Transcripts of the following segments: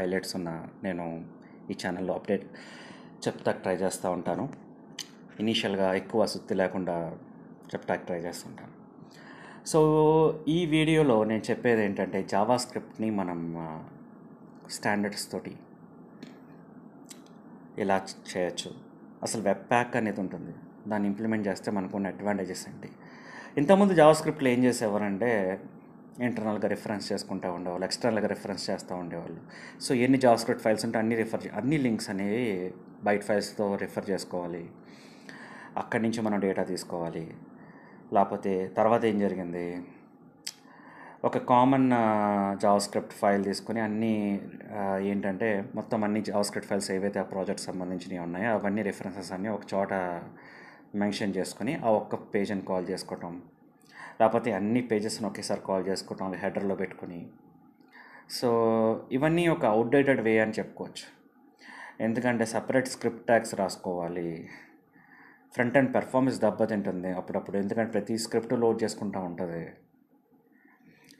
highlights ఉన్న నేను ఈ ఛానల్లో అప్డేట్ చెప్తాక ట్రై చేస్తూ ఉంటాను ఇనీషియల్గా ఎక్కువ సుత్తి లేకుండా చెప్తాక ట్రై చేస్తుంటాను సో ఈ వీడియోలో నేను చెప్పేది ఏంటంటే జావా స్క్రిప్ట్ని మనం స్టాండర్డ్స్ తోటి ఎలా చేయొచ్చు అసలు వెబ్ ప్యాక్ అనేది ఉంటుంది దాన్ని ఇంప్లిమెంట్ చేస్తే మనకున్న అడ్వాంటేజెస్ ఏంటి ఇంతకుముందు జావా స్క్రిప్ట్లో ఏం చేసేవారంటే ఇంటర్నల్గా రిఫరెన్స్ చేసుకుంటూ ఉండేవాళ్ళు ఎక్స్టర్నల్గా రిఫరెన్స్ చేస్తూ ఉండేవాళ్ళు సో ఎన్ని జాబ్ స్క్రిప్ట్ ఫైల్స్ ఉంటే అన్ని రిఫర్ అన్ని లింక్స్ అనేవి బయట ఫైల్స్తో రిఫర్ చేసుకోవాలి అక్కడి నుంచి మనం డేటా తీసుకోవాలి లేకపోతే తర్వాత ఏం జరిగింది ఒక కామన్ జాబ్ స్క్రిప్ట్ ఫైల్ తీసుకొని అన్నీ ఏంటంటే మొత్తం అన్ని జాబ్ స్క్రిప్ట్ ఫైల్స్ ఏవైతే ఆ ప్రాజెక్ట్ సంబంధించినవి ఉన్నాయో అవన్నీ రిఫరెన్సెస్ అన్నీ ఒక చోట మెన్షన్ చేసుకొని ఆ ఒక్క పేజ్ని కాల్ చేసుకోవటం లేకపోతే అన్ని పేజెస్ని ఒకేసారి కాల్ చేసుకుంటాం అవి హెడర్లో పెట్టుకుని సో ఇవన్నీ ఒక అవుట్డేటెడ్ వే అని చెప్పుకోవచ్చు ఎందుకంటే సపరేట్ స్క్రిప్ట్ ట్యాక్స్ రాసుకోవాలి ఫ్రంట్ అండ్ పెర్ఫార్మెన్స్ దెబ్బతింటుంది అప్పుడప్పుడు ఎందుకంటే ప్రతి స్క్రిప్ట్ లోడ్ చేసుకుంటూ ఉంటుంది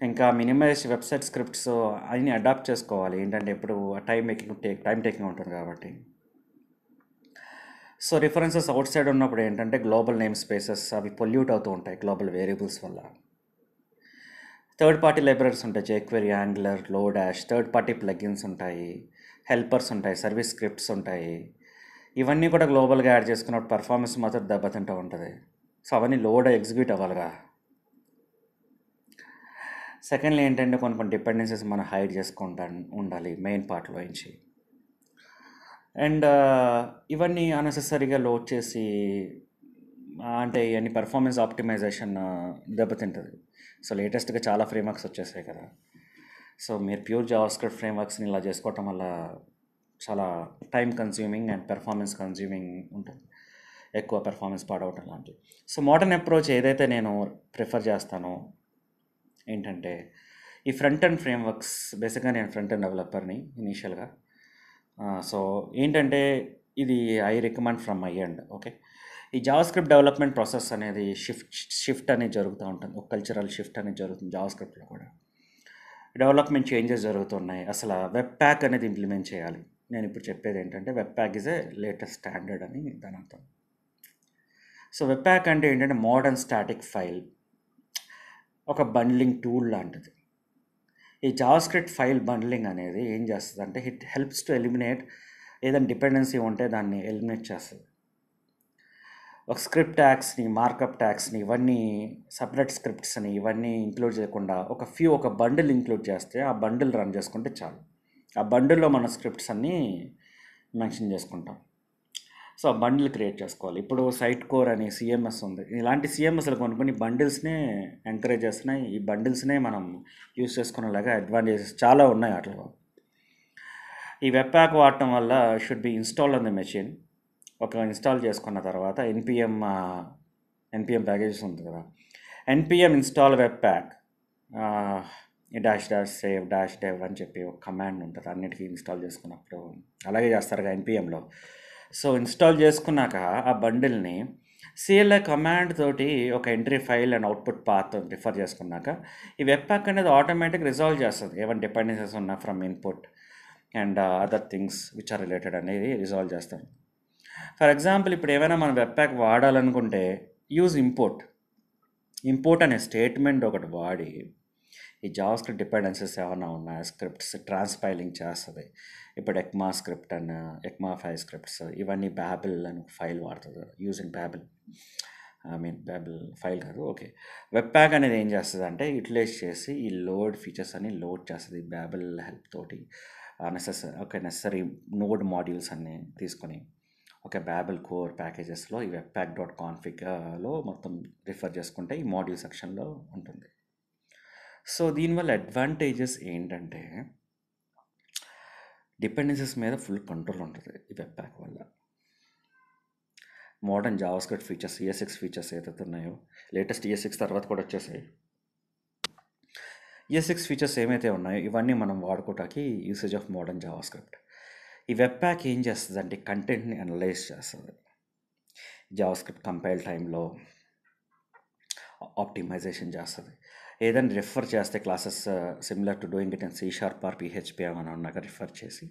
ఇంకా మినిమైజ్ వెబ్సైట్ స్క్రిప్ట్స్ అన్నీ అడాప్ట్ చేసుకోవాలి ఏంటంటే ఇప్పుడు time making take time taking ఉంటుంది కాబట్టి సో రిఫరెన్సెస్ అవుట్ సైడ్ ఉన్నప్పుడు ఏంటంటే గ్లోబల్ నేమ్ స్పేసెస్ అవి పొల్యూట్ అవుతూ ఉంటాయి గ్లోబల్ వేరియబుల్స్ వల్ల థర్డ్ పార్టీ లైబ్రరీస్ ఉంటాయి జేక్వెరీ యాంగ్లర్ లో డాష్ థర్డ్ పార్టీ ప్లగిన్స్ ఉంటాయి హెల్పర్స్ ఉంటాయి సర్వీస్ స్క్రిప్ట్స్ ఉంటాయి ఇవన్నీ కూడా గ్లోబల్గా యాడ్ చేసుకున్నప్పుడు పర్ఫార్మెన్స్ మాత్రం దెబ్బతింటూ ఉంటుంది సో అవన్నీ లోడ్ ఎగ్జిక్యూట్ అవ్వాలిగా సెకండ్లీ ఏంటంటే కొన్ని కొన్ని డిపెండెన్సీస్ మనం హైడ్ చేసుకుంటా ఉండాలి మెయిన్ పార్ట్లో నుంచి అండ్ ఇవన్నీ అన్నెసెసరీగా లోడ్ చేసి అంటే ఇవన్నీ పర్ఫార్మెన్స్ ఆప్టిమైజేషన్ దెబ్బతింటుంది సో లేటెస్ట్గా చాలా ఫ్రేమ్వర్క్స్ వచ్చేసాయి కదా సో మీరు ప్యూర్ జావాస్క్రిప్ట్ ఫ్రేమ్వర్క్స్ని ఇలా చేసుకోవటం వల్ల చాలా time consuming and performance consuming ఉంటుంది ఎక్కువ పెర్ఫార్మెన్స్ పాడవటం లాంటివి సో మోడర్న్ అప్రోచ్ ఏదైతే నేను ప్రిఫర్ చేస్తానో ఏంటంటే ఈ ఫ్రంట్ అండ్ ఫ్రేమ్వర్క్స్ బేసిక్గా నేను ఫ్రంట్ అండ్ డెవలపర్ని ఇనీషియల్గా సో ఏంటంటే ఇది I recommend from I and okay ఈ జావాస్క్రిప్ట్ డెవలప్మెంట్ ప్రాసెస్ అనేది షిఫ్ట్ షిఫ్ట్ అనేది జరుగుతూ ఉంటుంది ఒక కల్చరల్ షిఫ్ట్ అనేది జరుగుతుంది జావాస్క్రిప్ట్లో కూడా డెవలప్మెంట్ చేంజెస్ జరుగుతున్నాయి అసలు వెబ్ ప్యాక్ అనేది ఇంప్లిమెంట్ చేయాలి నేను ఇప్పుడు చెప్పేది ఏంటంటే webpack is a latest standard అని దాని అర్థం సో వెబ్ ప్యాక్ అంటే ఏంటంటే మోడర్న్ స్టాటిక్ ఫైల్ ఒక బండ్లింగ్ టూల్ లాంటిది ఈ జావాస్క్రిప్ట్ ఫైల్ బండ్లింగ్ అనేది ఏం చేస్తుంది అంటే హిట్ హెల్ప్స్ టు ఎలిమినేట్ ఏదైనా డిపెండెన్సీ ఉంటే దాన్ని ఎలిమినేట్ చేస్తుంది ఒక స్క్రిప్ట్ ట్యాక్స్ని మార్కప్ ట్యాక్స్ని ఇవన్నీ సపరేట్ స్క్రిప్ట్స్ని ఇవన్నీ ఇంక్లూడ్ చేయకుండా ఒక ఫ్యూ ఒక బండిల్ ఇంక్లూడ్ చేస్తే ఆ బండిల్ రన్ చేసుకుంటే చాలు ఆ బండిల్లో మన స్క్రిప్ట్స్ అన్నీ మెన్షన్ చేసుకుంటాం సో ఆ బండిల్ క్రియేట్ చేసుకోవాలి ఇప్పుడు సైట్ కోర్ అని సిఎంఎస్ ఉంది ఇలాంటి సిఎంఎస్లు కొన్ని కొన్ని బండిల్స్నే ఎంకరేజ్ చేస్తున్నాయి ఈ బండిల్స్నే మనం యూస్ చేసుకునేలాగా అడ్వాంటేజెస్ చాలా ఉన్నాయి వాటిలో ఈ వెబ్ ప్యాక్ వాడటం వల్ల should be install on the machine ఒక ఇన్స్టాల్ చేసుకున్న తర్వాత ఎన్పిఎం ఎన్పిఎం ప్యాకేజెస్ ఉంది కదా NPM install webpack dash dash save dash dev అని చెప్పి ఒక కమాండ్ ఉంటుంది అన్నిటికీ ఇన్స్టాల్ చేసుకున్నప్పుడు అలాగే చేస్తారుగా ఎన్పిఎంలో సో ఇన్స్టాల్ చేసుకున్నాక ఆ బండిల్ని సిఎల్ఏ కమాండ్ తోటి ఒక entry file and output path refer చేసుకున్నాక ఈ వెబ్ ప్యాక్ అనేది ఆటోమేటిక్ రిజాల్వ్ చేస్తుంది ఏమైనా డిపెండెన్సెస్ ఉన్నా from input and other things which are related అనేది రిజాల్వ్ చేస్తాం ఫర్ ఎగ్జాంపుల్ ఇప్పుడు ఏమైనా మనం వెబ్ ప్యాక్ వాడాలనుకుంటే యూజ్ ఇంపోర్ట్ ఇంపోర్ట్ అనే స్టేట్మెంట్ ఒకటి వాడి ఈ జావా స్క్రిప్ట్ డిపెండెన్సెస్ ఏమైనా ఉన్నాయా స్క్రిప్ట్స్ ట్రాన్స్పైలింగ్ చేస్తుంది ఇప్పుడు ఎక్మా స్క్రిప్ట్ అని ఎక్మా ఫైల్ స్క్రిప్ట్స్ ఇవన్నీ బ్యాబిల్ అని ఫైల్ వాడుతుంది using Babel I mean Babel file కాదు ఓకే వెబ్ ప్యాక్ అనేది ఏం చేస్తుంది అంటే యూటిలైజ్ చేసి ఈ లోడ్ ఫీచర్స్ అన్ని లోడ్ చేస్తుంది బ్యాబిల్ హెల్ప్ తోటి నెసరీ ఒక నెసరీ నోడ్ మాడ్యూల్స్ అన్నీ తీసుకొని ఒక బ్యాబిల్ కోర్ ప్యాకేజెస్లో ఈ వెబ్ ప్యాక్ డాట్ కాన్ఫిగ్లో మొత్తం రిఫర్ చేసుకుంటే ఈ మాడ్యూల్ సెక్షన్లో ఉంటుంది సో దీనివల్ల అడ్వాంటేజెస్ ఏంటంటే డిపెండెన్సెస్ మీద ఫుల్ కంట్రోల్ ఉంటుంది ఈ వెబ్ ప్యాక్ వల్ల modern JavaScript features ESX e features ఏదైతే ఉన్నాయో లేటెస్ట్ ఈఎస్ఎక్స్ e తర్వాత కూడా వచ్చేసాయి సిక్స్ e ఫీచర్స్ ఏమైతే ఉన్నాయో ఇవన్నీ మనం వాడుకోవటానికి యూసేజ్ ఆఫ్ మోడర్న్ జావాస్క్రిప్ట్ ఈ వెబ్ ప్యాక్ ఏం చేస్తుంది అంటే కంటెంట్ని అనలైజ్ చేస్తుంది జావాస్క్రిప్ట్ కంపైల్ టైంలో ఆప్టిమైజేషన్ చేస్తుంది ఏదైనా రిఫర్ చేస్తే classes similar to doing it and C sharp or అని రిఫర్ చేసి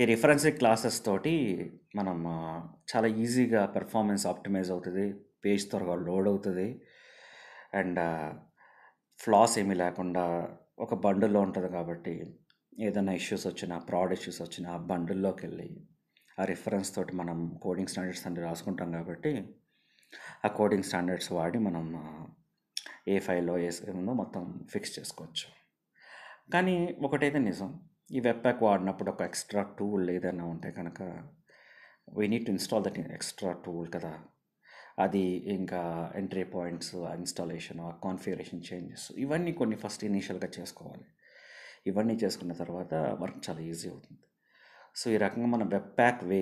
ఈ రిఫరెన్స్ క్లాసెస్ తోటి మనం uh, చాలా ఈజీగా పెర్ఫార్మెన్స్ ఆప్టిమైజ్ అవుతుంది పేజ్ త్వరగా లోడ్ అవుతుంది అండ్ ఫ్లాస్ ఏమీ లేకుండా ఒక బండిల్లో ఉంటుంది కాబట్టి ఏదైనా ఇష్యూస్ వచ్చినా ప్రాడ్ ఇష్యూస్ వచ్చినా ఆ బండుల్లోకి వెళ్ళి ఆ రిఫరెన్స్ తోటి మనం కోడింగ్ స్టాండర్డ్స్ అన్ని రాసుకుంటాం కాబట్టి ఆ కోడింగ్ స్టాండర్డ్స్ వాడి మనం ఏ ఫైల్లో ఏ ఉందో మొత్తం ఫిక్స్ చేసుకోవచ్చు కానీ ఒకటైతే నిజం ఈ వెబ్ ప్యాక్ వాడినప్పుడు ఒక ఎక్స్ట్రా టూల్ ఏదైనా ఉంటే కనుక we need to install that extra tool కదా అది ఇంకా ఎంట్రీ పాయింట్స్ ఇన్స్టాలేషన్ ఆ కాన్ఫిగరేషన్ చేంజెస్ ఇవన్నీ కొన్ని ఫస్ట్ ఇనీషియల్గా చేసుకోవాలి ఇవన్నీ చేసుకున్న తర్వాత వర్క్ చాలా ఈజీ అవుతుంది సో ఈ రకంగా మనం వెబ్ ప్యాక్ వే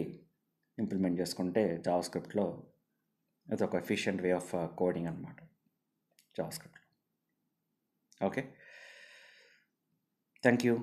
ఇంప్లిమెంట్ చేసుకుంటే జావా స్క్రిప్ట్లో అది ఒక ఎఫిషియంట్ వే ఆఫ్ కోడింగ్ అనమాట జాబ్స్క్రిప్ట్ ఓకే థ్యాంక్ యూ